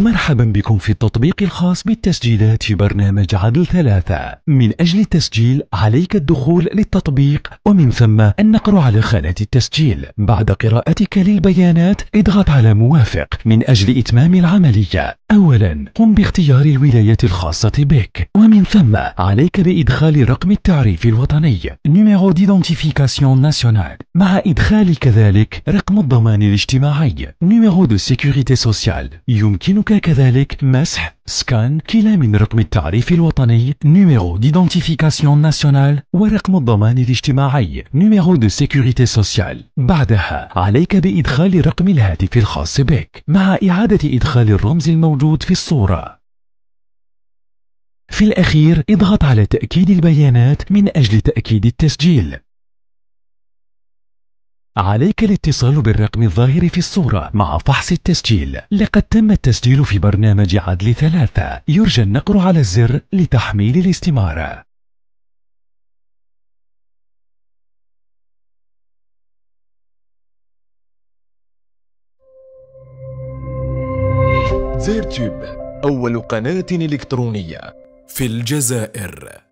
مرحبا بكم في التطبيق الخاص بالتسجيلات في برنامج عدل ثلاثة من أجل التسجيل عليك الدخول للتطبيق ومن ثم النقر على خانة التسجيل بعد قراءتك للبيانات اضغط على موافق من أجل إتمام العملية أولا قم باختيار الولايات الخاصة بك ومن ثم عليك بإدخال رقم التعريف الوطني نميرو d'identification ناسيونال مع إدخال كذلك رقم الضمان الاجتماعي نميرو دو سيكوريتي سوسيال يمكنك كذلك مسح سكان كلا من رقم التعريف الوطني نيميرو ديدونتيفيكاسيون ناسيونال ورقم الضمان الاجتماعي نيميرو دو سيكوريتي سوسيال بعدها عليك بإدخال رقم الهاتف الخاص بك مع إعادة إدخال الرمز الموجود في الصورة في الأخير اضغط على تأكيد البيانات من أجل تأكيد التسجيل عليك الاتصال بالرقم الظاهر في الصورة مع فحص التسجيل لقد تم التسجيل في برنامج عدل ثلاثة يرجى النقر على الزر لتحميل الاستمارة زيرتوب أول قناة إلكترونية في الجزائر